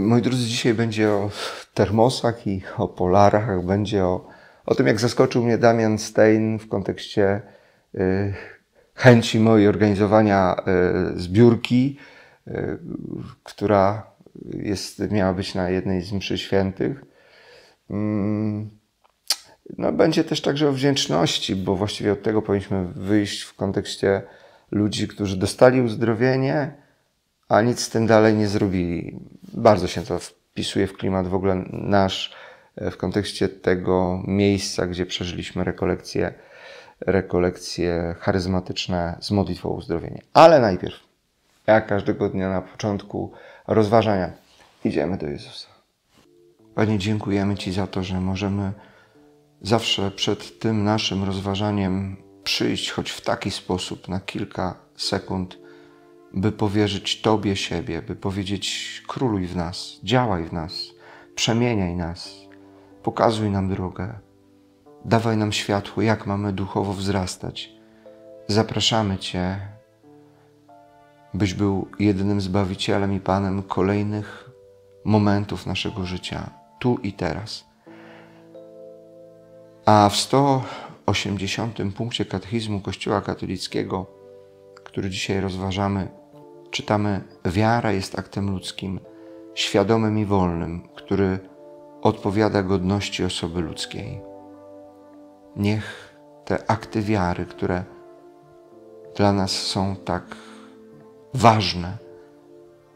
Moi drodzy, dzisiaj będzie o termosach i o polarach, będzie o, o tym, jak zaskoczył mnie Damian Stein w kontekście y, chęci mojej organizowania y, zbiórki, y, która jest, miała być na jednej z mszy świętych. Mm, no, będzie też także o wdzięczności, bo właściwie od tego powinniśmy wyjść w kontekście ludzi, którzy dostali uzdrowienie, a nic z tym dalej nie zrobili. Bardzo się to wpisuje w klimat w ogóle nasz, e, w kontekście tego miejsca, gdzie przeżyliśmy rekolekcje, rekolekcje charyzmatyczne z modlitwą o uzdrowienie. Ale najpierw, jak każdego dnia na początku rozważania, idziemy do Jezusa. Panie, dziękujemy Ci za to, że możemy zawsze przed tym naszym rozważaniem przyjść choć w taki sposób na kilka sekund by powierzyć Tobie siebie, by powiedzieć: Króluj w nas, działaj w nas, przemieniaj nas, pokazuj nam drogę, dawaj nam światło, jak mamy duchowo wzrastać. Zapraszamy Cię, byś był jedynym Zbawicielem i Panem kolejnych momentów naszego życia, tu i teraz. A w 180 punkcie katechizmu Kościoła katolickiego, który dzisiaj rozważamy, czytamy: Wiara jest aktem ludzkim, świadomym i wolnym, który odpowiada godności osoby ludzkiej. Niech te akty wiary, które dla nas są tak ważne,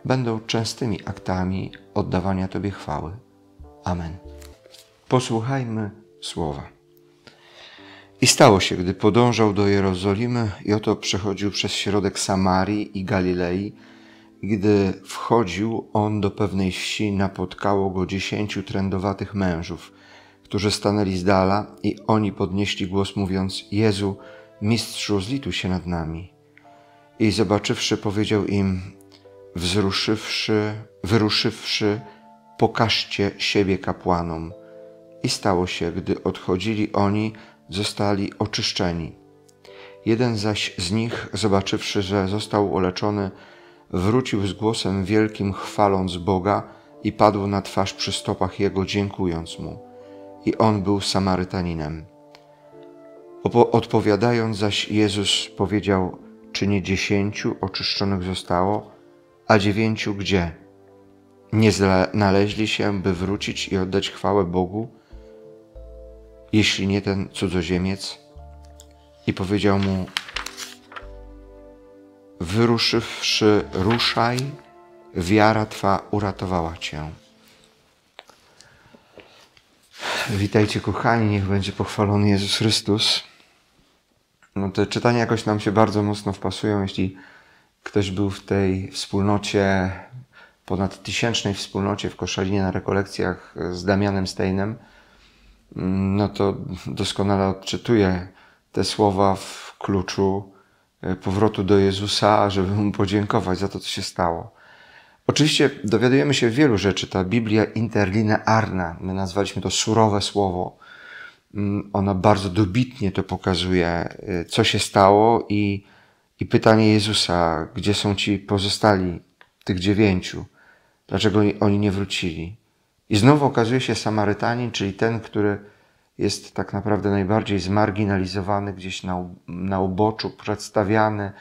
będą częstymi aktami oddawania Tobie chwały. Amen. Posłuchajmy słowa. I stało się, gdy podążał do Jerozolimy i oto przechodził przez środek Samarii i Galilei, gdy wchodził on do pewnej wsi, napotkało go dziesięciu trędowatych mężów, którzy stanęli z dala i oni podnieśli głos mówiąc Jezu, mistrzu, zlituj się nad nami. I zobaczywszy, powiedział im, wzruszywszy, wyruszywszy, pokażcie siebie kapłanom. I stało się, gdy odchodzili oni, zostali oczyszczeni. Jeden zaś z nich, zobaczywszy, że został uleczony, wrócił z głosem wielkim, chwaląc Boga i padł na twarz przy stopach jego, dziękując mu. I on był Samarytaninem. Odpowiadając zaś, Jezus powiedział: Czy nie dziesięciu oczyszczonych zostało, a dziewięciu gdzie? Nie znaleźli się, by wrócić i oddać chwałę Bogu? jeśli nie ten cudzoziemiec? I powiedział mu, wyruszywszy, ruszaj, wiara Twa uratowała Cię. Witajcie, kochani, niech będzie pochwalony Jezus Chrystus. No te czytania jakoś nam się bardzo mocno wpasują. Jeśli ktoś był w tej wspólnocie, ponad tysięcznej wspólnocie w Koszalinie na rekolekcjach z Damianem Steinem, no to doskonale odczytuję te słowa w kluczu e, powrotu do Jezusa, żeby mu podziękować za to, co się stało. Oczywiście dowiadujemy się wielu rzeczy. Ta Biblia interlinearna, my nazwaliśmy to surowe słowo, mm, ona bardzo dobitnie to pokazuje, e, co się stało i, i pytanie Jezusa, gdzie są ci pozostali, tych dziewięciu, dlaczego oni nie wrócili. I znowu okazuje się Samarytanin, czyli ten, który jest tak naprawdę najbardziej zmarginalizowany, gdzieś na, na uboczu, przedstawiany,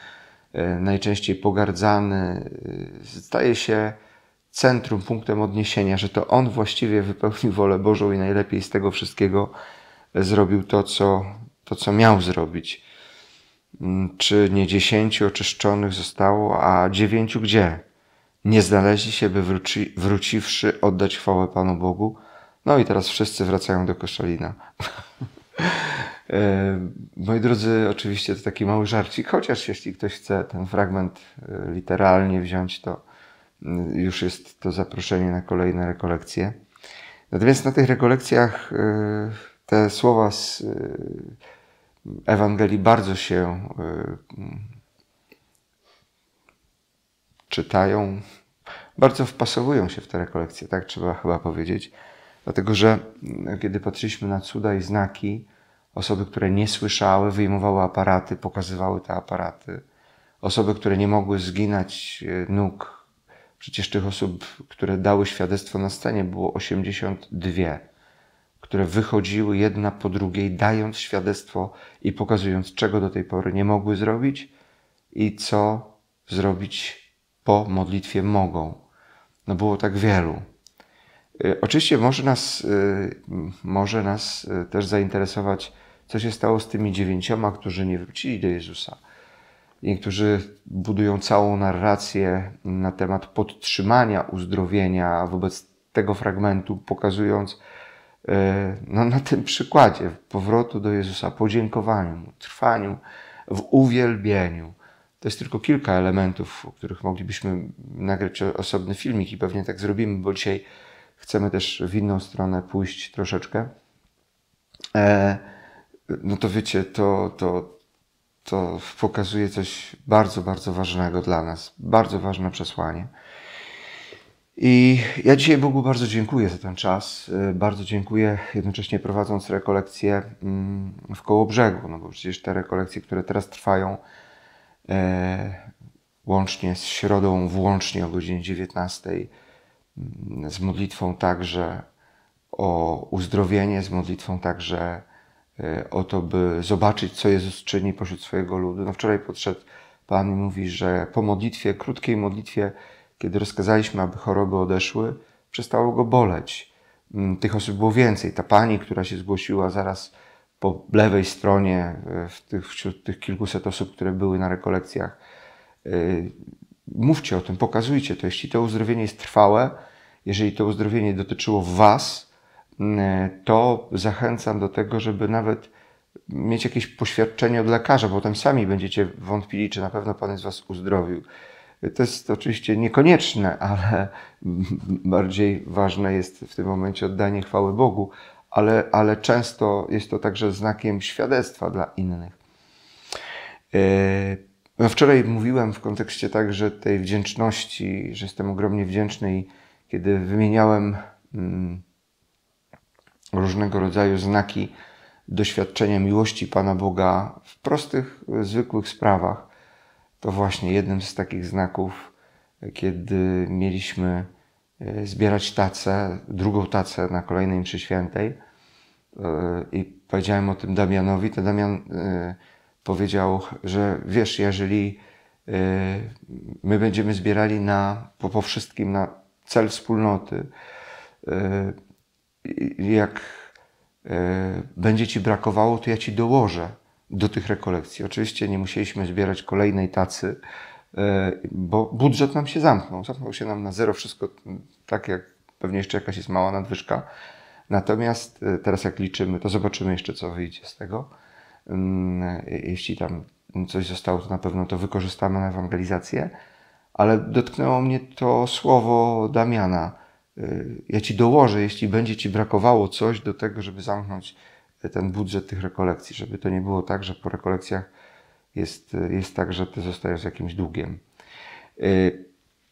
e, najczęściej pogardzany, staje e, się centrum, punktem odniesienia, że to on właściwie wypełnił wolę Bożą i najlepiej z tego wszystkiego zrobił to, co, to, co miał zrobić. Mm, czy nie dziesięciu oczyszczonych zostało, a dziewięciu gdzie? nie znaleźli się, by wróci, wróciwszy oddać chwałę Panu Bogu. No i teraz wszyscy wracają do Koszalina. E, moi drodzy, oczywiście to taki mały żarcik, chociaż jeśli ktoś chce ten fragment e, literalnie wziąć, to mm, już jest to zaproszenie na kolejne rekolekcje. Natomiast na tych rekolekcjach e, te słowa z Ewangelii bardzo się czytają, bardzo wpasowują się w te rekolekcje, tak trzeba chyba powiedzieć. Dlatego, że mm, kiedy patrzyliśmy na cuda i znaki, osoby, które nie słyszały, wyjmowały aparaty, pokazywały te aparaty. Osoby, które nie mogły zginać e, nóg. Przecież tych osób, które dały świadectwo na scenie, było 82, które wychodziły jedna po drugiej, dając świadectwo i pokazując, czego do tej pory nie mogły zrobić i co zrobić po modlitwie mogą. No było tak wielu. Y, oczywiście może nas, y, może nas y, też zainteresować, co się stało z tymi dziewięcioma, którzy nie wrócili do Jezusa. Niektórzy budują całą narrację na temat podtrzymania uzdrowienia wobec tego fragmentu, pokazując no, na tym przykładzie powrotu do Jezusa, podziękowaniu Mu, trwaniu w uwielbieniu, to jest tylko kilka elementów, o których moglibyśmy nagrać osobny filmik i pewnie tak zrobimy, bo dzisiaj chcemy też w inną stronę pójść troszeczkę. E, no to wiecie, to, to, to pokazuje coś bardzo, bardzo ważnego dla nas, bardzo ważne przesłanie. I ja dzisiaj Bogu bardzo dziękuję za ten czas. E, bardzo dziękuję jednocześnie prowadząc rekolekcje mm, w Koło Brzegu, no bo przecież te rekolekcje, które teraz trwają, E, łącznie z środą, włącznie o godzinie 19 mm, z modlitwą także o uzdrowienie, z modlitwą także e, o to, by zobaczyć, co Jezus czyni pośród swojego ludu. No wczoraj podszedł Pan i mówi, że po modlitwie, krótkiej modlitwie, kiedy rozkazaliśmy, aby choroby odeszły, przestało go boleć. Mm, tych osób było więcej. Ta pani, która się zgłosiła zaraz po lewej stronie, e, w tych, wśród tych kilkuset osób, które były na rekolekcjach, e, mówcie o tym, pokazujcie to. Jeśli to uzdrowienie jest trwałe, jeżeli to uzdrowienie dotyczyło Was, mm, e, to zachęcam do tego, żeby nawet mieć jakieś poświadczenie od lekarza, bo potem sami będziecie wątpili, czy na pewno Pan jest Was uzdrowił. To jest oczywiście niekonieczne, ale bardziej ważne jest w tym momencie oddanie chwały Bogu, ale, ale często jest to także znakiem świadectwa dla innych. No wczoraj mówiłem w kontekście także tej wdzięczności, że jestem ogromnie wdzięczny i kiedy wymieniałem mm, różnego rodzaju znaki doświadczenia miłości Pana Boga w prostych, zwykłych sprawach, to właśnie jednym z takich znaków, kiedy mieliśmy Y, zbierać tacę, drugą tacę na kolejnej mszy świętej y, i powiedziałem o tym Damianowi, to Damian y, powiedział, że wiesz, jeżeli my będziemy zbierali na, po, po wszystkim na cel wspólnoty, jak będzie ci brakowało, to ja ci dołożę do tych rekolekcji. Oczywiście nie musieliśmy zbierać kolejnej tacy, E, bo budżet nam się zamknął. Zamknął się nam na zero wszystko, tak jak pewnie jeszcze jakaś jest mała nadwyżka. Natomiast e, teraz jak liczymy, to zobaczymy jeszcze, co wyjdzie z tego. Mm, e, jeśli tam coś zostało, to na pewno to wykorzystamy na ewangelizację. Ale dotknęło mnie to słowo Damiana. Ja ci dołożę, jeśli będzie ci brakowało coś do tego, żeby zamknąć ten budżet tych rekolekcji, żeby to nie było tak, że po rekolekcjach jest, jest tak, że ty zostajesz z jakimś długiem. Y,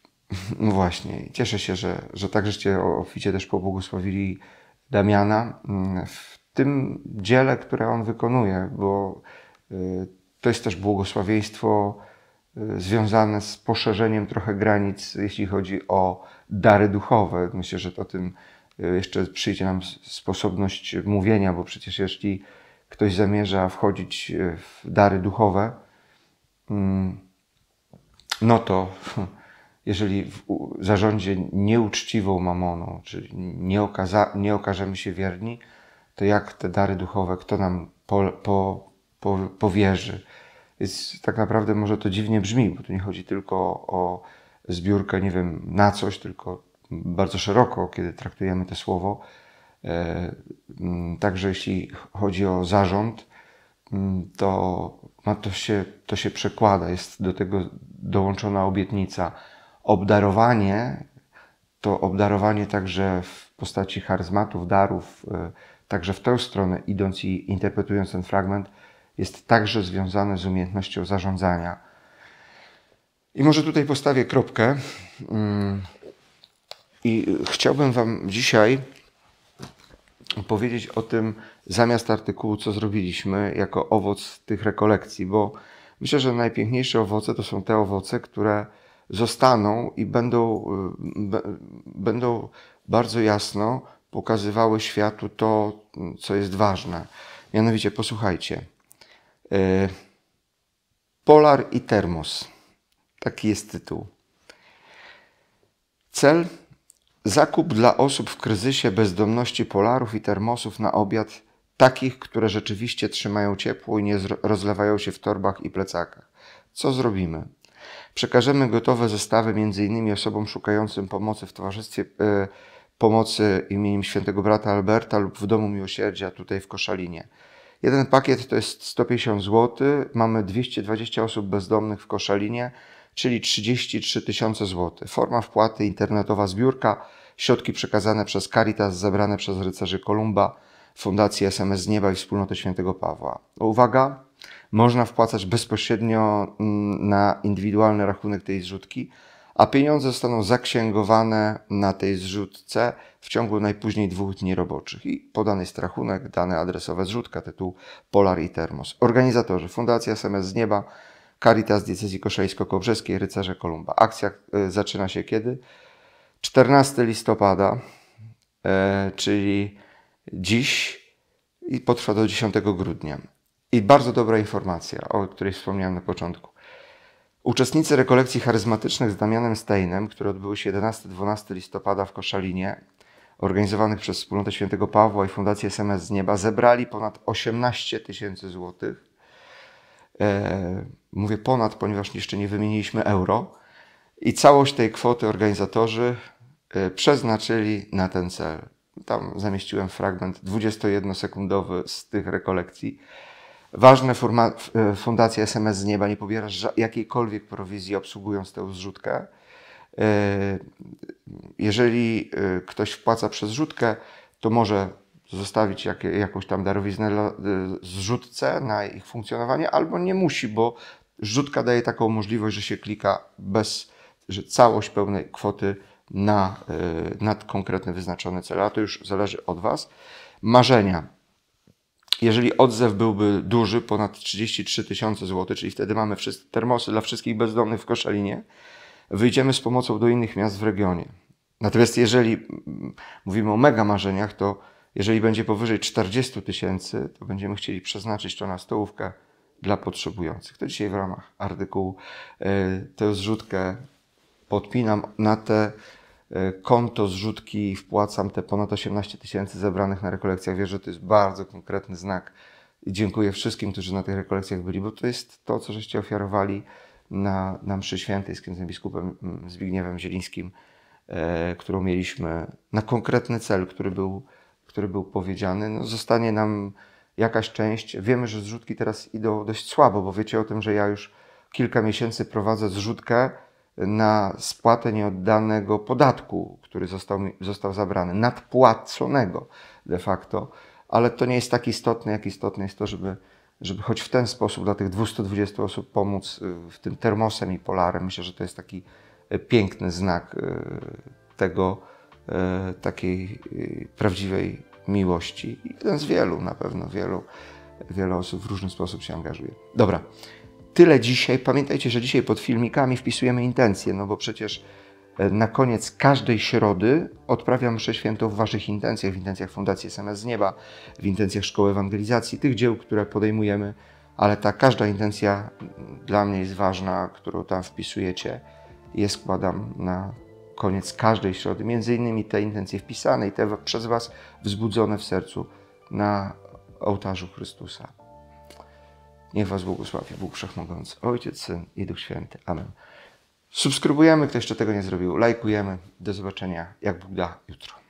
no właśnie, cieszę się, że, że tak żeście o oficie też pobłogosławili Damiana mm, w tym dziele, które on wykonuje, bo y, to jest też błogosławieństwo y, związane z poszerzeniem trochę granic, jeśli chodzi o dary duchowe. Myślę, że o tym jeszcze przyjdzie nam sposobność mówienia, bo przecież jeśli ktoś zamierza wchodzić e, w dary duchowe, mm, no to jeżeli zarządzie nieuczciwą mamoną, czyli nie, okaza, nie okażemy się wierni, to jak te dary duchowe, kto nam po, po, po, powierzy? Więc tak naprawdę może to dziwnie brzmi, bo tu nie chodzi tylko o zbiórkę, nie wiem, na coś, tylko bardzo szeroko, kiedy traktujemy to słowo, E, mm, także jeśli chodzi o zarząd, mm, to, no to, się, to się przekłada, jest do tego dołączona obietnica. Obdarowanie to obdarowanie także w postaci charyzmatów, darów, e, także w tę stronę idąc i interpretując ten fragment, jest także związane z umiejętnością zarządzania. I może tutaj postawię kropkę. Mm, I chciałbym Wam dzisiaj powiedzieć o tym zamiast artykułu, co zrobiliśmy jako owoc tych rekolekcji, bo myślę, że najpiękniejsze owoce to są te owoce, które zostaną i będą, y, będą bardzo jasno pokazywały światu to, co jest ważne. Mianowicie, posłuchajcie. Y, polar i termos. Taki jest tytuł. Cel Zakup dla osób w kryzysie bezdomności polarów i termosów na obiad, takich, które rzeczywiście trzymają ciepło i nie rozlewają się w torbach i plecakach. Co zrobimy? Przekażemy gotowe zestawy m.in. osobom szukającym pomocy w Towarzystwie y, Pomocy imieniem Świętego Brata Alberta lub w Domu Miłosierdzia tutaj w Koszalinie. Jeden pakiet to jest 150 zł. Mamy 220 osób bezdomnych w Koszalinie czyli 33 tysiące złotych. Forma wpłaty internetowa zbiórka, środki przekazane przez Caritas zebrane przez Rycerzy Kolumba, Fundację SMS Nieba i Wspólnotę Świętego Pawła. Uwaga, można wpłacać bezpośrednio mm, na indywidualny rachunek tej zrzutki, a pieniądze zostaną zaksięgowane na tej zrzutce w ciągu najpóźniej dwóch dni roboczych. I podany jest rachunek, dane adresowe zrzutka, tytuł Polar i Termos. Organizatorzy Fundacja SMS z Nieba, Caritas Diecezji Koszejsko-Kobrzeskiej Rycerze Kolumba. Akcja e, zaczyna się kiedy? 14 listopada, e, czyli dziś i potrwa do 10 grudnia. I bardzo dobra informacja, o której wspomniałem na początku. Uczestnicy rekolekcji charyzmatycznych z Damianem Steinem, które odbyły się 11-12 listopada w Koszalinie, organizowanych przez Wspólnotę Świętego Pawła i Fundację SMS z Nieba, zebrali ponad 18 tysięcy złotych E, mówię ponad, ponieważ jeszcze nie wymieniliśmy euro, i całość tej kwoty organizatorzy e, przeznaczyli na ten cel. Tam zamieściłem fragment 21-sekundowy z tych rekolekcji. Ważne, forma, e, Fundacja SMS z Nieba nie pobiera jakiejkolwiek prowizji obsługując tę zrzutkę. Jeżeli ktoś wpłaca przez zrzutkę, to może zostawić jak, jakąś tam darowiznę y, zrzutce na ich funkcjonowanie, albo nie musi, bo zrzutka daje taką możliwość, że się klika bez, że całość pełnej kwoty na, y, na konkretny wyznaczony cel, a to już zależy od Was. Marzenia. Jeżeli odzew byłby duży, ponad 33 tysiące złotych, czyli wtedy mamy termosy dla wszystkich bezdomnych w Koszalinie, wyjdziemy z pomocą do innych miast w regionie. Natomiast jeżeli mm, mówimy o mega marzeniach, to jeżeli będzie powyżej 40 tysięcy, to będziemy chcieli przeznaczyć to na stołówkę dla potrzebujących. To dzisiaj w ramach artykułu e, tę zrzutkę podpinam na te e, konto zrzutki i wpłacam te ponad 18 tysięcy zebranych na rekolekcjach. Wierzę, że to jest bardzo konkretny znak. Dziękuję wszystkim, którzy na tych rekolekcjach byli, bo to jest to, co żeście ofiarowali na, na mszy świętej z księdzem biskupem mm, Zbigniewem Zielińskim, e, którą mieliśmy na konkretny cel, który był który był powiedziany, no zostanie nam jakaś część. Wiemy, że zrzutki teraz idą dość słabo, bo wiecie o tym, że ja już kilka miesięcy prowadzę zrzutkę na spłatę nieoddanego podatku, który został, został zabrany, nadpłaconego de facto, ale to nie jest tak istotne, jak istotne jest to, żeby, żeby choć w ten sposób dla tych 220 osób pomóc y, w tym termosem i polarem. Myślę, że to jest taki y, piękny znak y, tego, E, takiej e, prawdziwej miłości. I ten z wielu, na pewno wielu, wiele osób w różny sposób się angażuje. Dobra, tyle dzisiaj. Pamiętajcie, że dzisiaj pod filmikami wpisujemy intencje, no bo przecież e, na koniec każdej środy odprawiam mszę świętą w Waszych intencjach, w intencjach Fundacji SMS z Nieba, w intencjach Szkoły Ewangelizacji, tych dzieł, które podejmujemy, ale ta każda intencja dla mnie jest ważna, którą tam wpisujecie, je składam na koniec każdej środy, między innymi te intencje wpisane i te przez Was wzbudzone w sercu na ołtarzu Chrystusa. Niech Was błogosławi Bóg Wszechmogący, Ojciec, Syn i Duch Święty. Amen. Subskrybujemy, kto jeszcze tego nie zrobił, lajkujemy. Do zobaczenia, jak Bóg da, jutro.